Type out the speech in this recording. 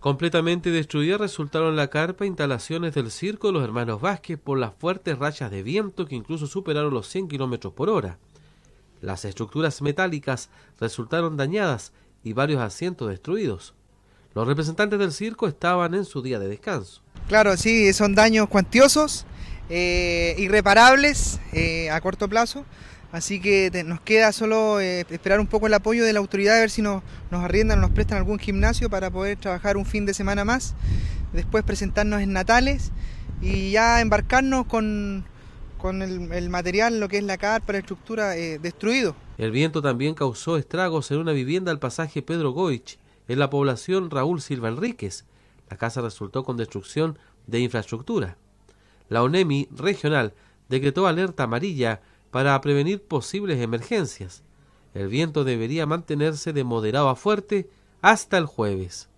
Completamente destruidas resultaron la carpa e instalaciones del circo de los hermanos Vázquez por las fuertes rachas de viento que incluso superaron los 100 kilómetros por hora. Las estructuras metálicas resultaron dañadas y varios asientos destruidos. Los representantes del circo estaban en su día de descanso. Claro, sí, son daños cuantiosos eh, irreparables eh, a corto plazo. Así que nos queda solo eh, esperar un poco el apoyo de la autoridad, a ver si nos, arriendan o nos prestan algún gimnasio para poder trabajar un fin de semana más. Después presentarnos en Natales y ya embarcarnos con, el, material, lo que es la carpa, la estructura, destruido. El viento también causó estragos en una vivienda al pasaje Pedro Goich, en la población Raúl Silva Enríquez. La casa resultó con destrucción de infraestructura la ONEMI regional decretó alerta amarilla para prevenir posibles emergencias. El viento debería mantenerse de moderado a fuerte hasta el jueves.